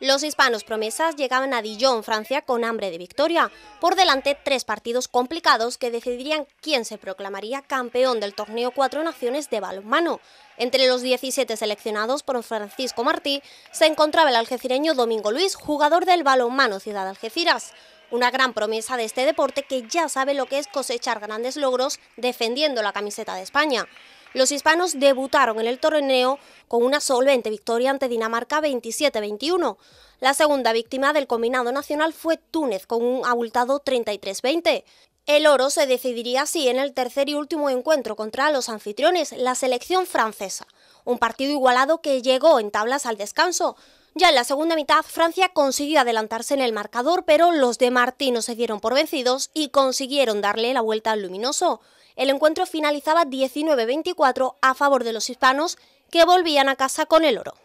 Los hispanos promesas llegaban a Dijon, Francia, con hambre de victoria. Por delante, tres partidos complicados que decidirían quién se proclamaría campeón del torneo Cuatro Naciones de balonmano. Entre los 17 seleccionados por Francisco Martí se encontraba el algecireño Domingo Luis, jugador del balonmano Ciudad Algeciras. Una gran promesa de este deporte que ya sabe lo que es cosechar grandes logros defendiendo la camiseta de España. Los hispanos debutaron en el torneo con una solvente victoria ante Dinamarca 27-21. La segunda víctima del combinado nacional fue Túnez con un abultado 33-20. El oro se decidiría así en el tercer y último encuentro contra los anfitriones, la selección francesa, un partido igualado que llegó en tablas al descanso. Ya en la segunda mitad, Francia consiguió adelantarse en el marcador, pero los de Martino se dieron por vencidos y consiguieron darle la vuelta al luminoso. El encuentro finalizaba 19-24 a favor de los hispanos, que volvían a casa con el oro.